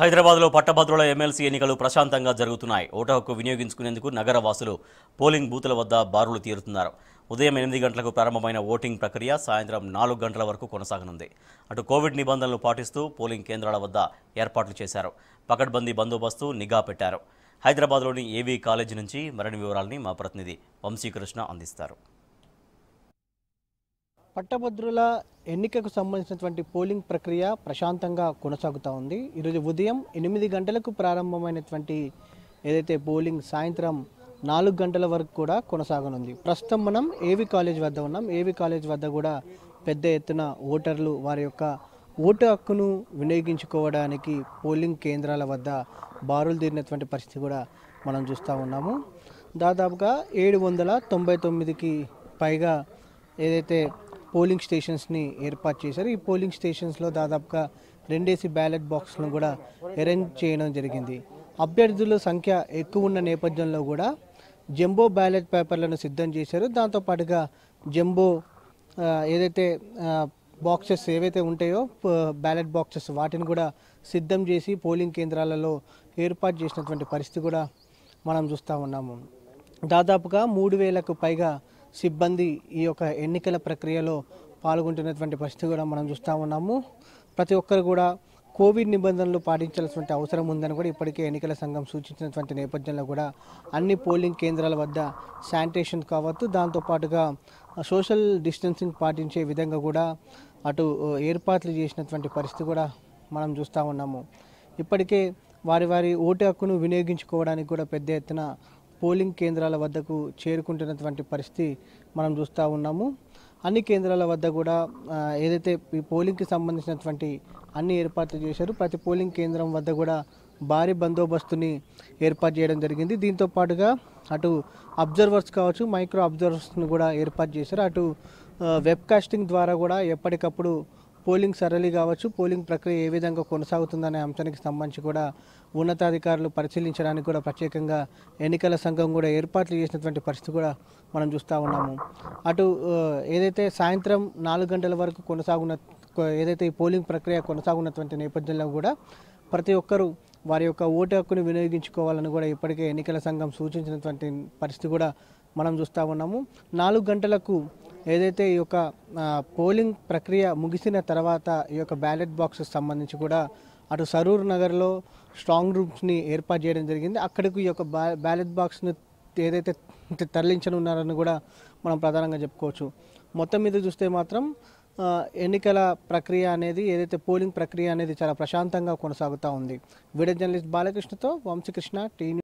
హైదరాబాద్లో పట్టభద్రుల ఎమ్మెల్సీ ఎన్నికలు ప్రశాంతంగా జరుగుతున్నాయి ఓటు హక్కు వినియోగించుకునేందుకు నగరవాసులు పోలింగ్ బూతుల వద్ద బారులు తీరుతున్నారు ఉదయం ఎనిమిది గంటలకు ప్రారంభమైన ఓటింగ్ ప్రక్రియ సాయంత్రం నాలుగు గంటల వరకు కొనసాగనుంది అటు కోవిడ్ నిబంధనలు పాటిస్తూ పోలింగ్ కేంద్రాల వద్ద ఏర్పాట్లు చేశారు పకడ్బందీ బందోబస్తు నిఘా పెట్టారు హైదరాబాద్లోని ఏవీ కాలేజీ నుంచి మరిన్ని వివరాలని మా ప్రతినిధి వంశీకృష్ణ అందిస్తారు పట్టభద్రుల ఎన్నికకు సంబంధించినటువంటి పోలింగ్ ప్రక్రియ ప్రశాంతంగా కొనసాగుతూ ఉంది ఈరోజు ఉదయం ఎనిమిది గంటలకు ప్రారంభమైనటువంటి ఏదైతే పోలింగ్ సాయంత్రం నాలుగు గంటల వరకు కూడా కొనసాగనుంది ప్రస్తుతం మనం ఏవి కాలేజ్ వద్ద ఉన్నాం ఏవి కాలేజ్ వద్ద కూడా పెద్ద ఎత్తున ఓటర్లు వారి యొక్క ఓటు హక్కును వినియోగించుకోవడానికి పోలింగ్ కేంద్రాల వద్ద బారులు తీరినటువంటి పరిస్థితి కూడా మనం చూస్తూ ఉన్నాము దాదాపుగా ఏడు వందల తొంభై తొమ్మిదికి పైగా ఏదైతే పోలింగ్ స్టేషన్స్ని ఏర్పాటు చేశారు ఈ పోలింగ్ స్టేషన్స్లో దాదాపుగా రెండేసి బ్యాలెట్ బాక్స్ను కూడా అరేంజ్ చేయడం జరిగింది అభ్యర్థుల సంఖ్య ఎక్కువ ఉన్న నేపథ్యంలో కూడా జంబో బ్యాలెట్ పేపర్లను సిద్ధం చేశారు దాంతోపాటుగా జంబో ఏదైతే బాక్సెస్ ఏవైతే ఉంటాయో బ్యాలెట్ బాక్సెస్ వాటిని కూడా సిద్ధం చేసి పోలింగ్ కేంద్రాలలో ఏర్పాటు చేసినటువంటి పరిస్థితి కూడా మనం చూస్తూ ఉన్నాము దాదాపుగా మూడు వేలకు పైగా సిబ్బంది ఈ యొక్క ఎన్నికల ప్రక్రియలో పాల్గొంటున్నటువంటి పరిస్థితి కూడా మనం చూస్తూ ఉన్నాము ప్రతి ఒక్కరు కూడా కోవిడ్ నిబంధనలు పాటించాల్సినటువంటి అవసరం ఉందని కూడా ఇప్పటికే ఎన్నికల సంఘం సూచించినటువంటి నేపథ్యంలో కూడా అన్ని పోలింగ్ కేంద్రాల వద్ద శానిటేషన్ కావచ్చు దాంతోపాటుగా సోషల్ డిస్టెన్సింగ్ పాటించే విధంగా కూడా అటు ఏర్పాట్లు చేసినటువంటి పరిస్థితి కూడా మనం చూస్తూ ఉన్నాము ఇప్పటికే వారి వారి ఓటు హక్కును వినియోగించుకోవడానికి కూడా పెద్ద ఎత్తున పోలింగ్ కేంద్రాల వద్దకు చేరుకుంటున్నటువంటి పరిస్థితి మనం చూస్తూ ఉన్నాము అన్ని కేంద్రాల వద్ద కూడా ఏదైతే ఈ పోలింగ్కి సంబంధించినటువంటి అన్ని ఏర్పాట్లు చేశారు ప్రతి పోలింగ్ కేంద్రం వద్ద కూడా భారీ బందోబస్తుని ఏర్పాటు చేయడం జరిగింది దీంతో పాటుగా అటు అబ్జర్వర్స్ కావచ్చు మైక్రో అబ్జర్వర్స్ను కూడా ఏర్పాటు చేశారు అటు వెబ్కాస్టింగ్ ద్వారా కూడా ఎప్పటికప్పుడు పోలింగ్ సరళి కావచ్చు పోలింగ్ ప్రక్రియ ఏ విధంగా కొనసాగుతుందనే అంశానికి సంబంధించి కూడా ఉన్నతాధికారులు పరిశీలించడానికి కూడా ప్రత్యేకంగా ఎన్నికల సంఘం కూడా ఏర్పాట్లు చేసినటువంటి పరిస్థితి కూడా మనం చూస్తూ ఉన్నాము అటు ఏదైతే సాయంత్రం నాలుగు గంటల వరకు కొనసాగున్న ఏదైతే ఈ పోలింగ్ ప్రక్రియ కొనసాగున్నటువంటి నేపథ్యంలో కూడా ప్రతి ఒక్కరూ వారి యొక్క ఓటు హక్కును వినియోగించుకోవాలని కూడా ఇప్పటికే ఎన్నికల సంఘం సూచించినటువంటి పరిస్థితి కూడా మనం చూస్తూ ఉన్నాము నాలుగు గంటలకు ఏదైతే ఈ యొక్క పోలింగ్ ప్రక్రియ ముగిసిన తర్వాత ఈ యొక్క బ్యాలెట్ బాక్స్ సంబంధించి కూడా అటు సరూర్ నగర్లో స్ట్రాంగ్ రూమ్స్ని ఏర్పాటు చేయడం జరిగింది అక్కడికి ఈ యొక్క బ్యాలెట్ బాక్స్ని ఏదైతే తరలించనున్నారని కూడా మనం ప్రధానంగా చెప్పుకోవచ్చు మొత్తం మీద చూస్తే మాత్రం ఎన్నికల ప్రక్రియ అనేది ఏదైతే పోలింగ్ ప్రక్రియ అనేది చాలా ప్రశాంతంగా కొనసాగుతూ ఉంది వీడియో జర్నలిస్ట్ బాలకృష్ణతో వంశీకృష్ణ టీ